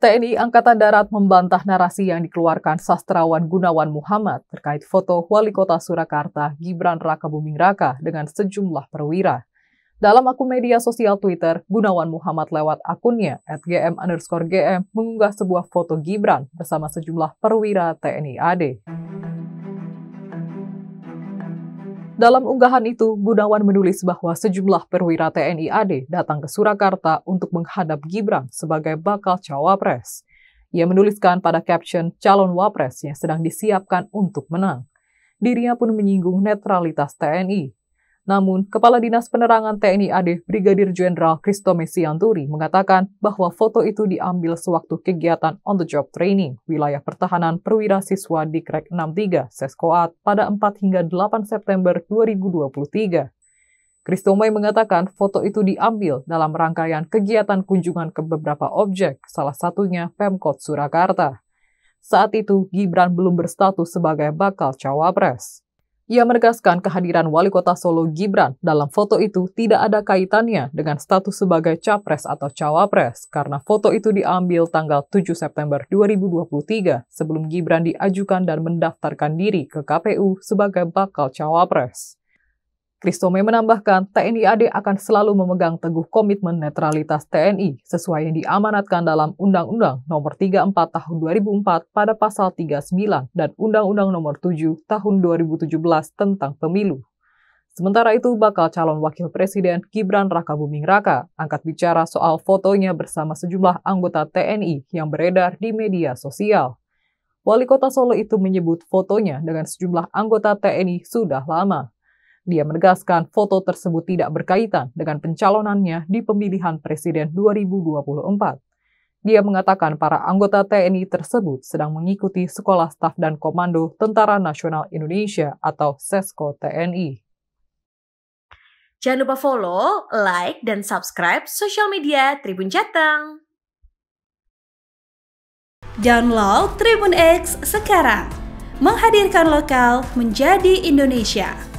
TNI Angkatan Darat membantah narasi yang dikeluarkan sastrawan Gunawan Muhammad terkait foto Wali Kota Surakarta Gibran Raka Buming Raka dengan sejumlah perwira. Dalam akun media sosial Twitter, Gunawan Muhammad lewat akunnya underscore gm, mengunggah sebuah foto Gibran bersama sejumlah perwira TNI AD. Dalam unggahan itu, Gunawan menulis bahwa sejumlah perwira TNI AD datang ke Surakarta untuk menghadap Gibran sebagai bakal cawapres. Ia menuliskan pada caption calon wapres yang sedang disiapkan untuk menang. Dirinya pun menyinggung netralitas TNI namun, Kepala Dinas Penerangan TNI AD Brigadir Jenderal Kristo Mesianturi mengatakan bahwa foto itu diambil sewaktu kegiatan on the job training wilayah pertahanan perwira siswa di Krek 63 Seskoat pada 4 hingga 8 September 2023. Kristo Mei mengatakan foto itu diambil dalam rangkaian kegiatan kunjungan ke beberapa objek, salah satunya Pemkot Surakarta. Saat itu, Gibran belum berstatus sebagai bakal cawapres. Ia menegaskan kehadiran Wali Kota Solo Gibran dalam foto itu tidak ada kaitannya dengan status sebagai capres atau cawapres, karena foto itu diambil tanggal 7 September 2023 sebelum Gibran diajukan dan mendaftarkan diri ke KPU sebagai bakal cawapres. Kristome menambahkan, TNI AD akan selalu memegang teguh komitmen netralitas TNI sesuai yang diamanatkan dalam Undang-Undang Nomor 34 Tahun 2004 pada pasal 39 dan Undang-Undang Nomor 7 Tahun 2017 tentang Pemilu. Sementara itu, bakal calon wakil presiden Gibran Raka Buming Raka angkat bicara soal fotonya bersama sejumlah anggota TNI yang beredar di media sosial. Wali kota Solo itu menyebut fotonya dengan sejumlah anggota TNI sudah lama. Dia menegaskan foto tersebut tidak berkaitan dengan pencalonannya di pemilihan presiden 2024. Dia mengatakan para anggota TNI tersebut sedang mengikuti Sekolah Staf dan Komando Tentara Nasional Indonesia atau SESKO TNI. Jangan lupa follow, like, dan subscribe sosial media Tribun Jateng. Download Tribun X sekarang. Menghadirkan lokal menjadi Indonesia.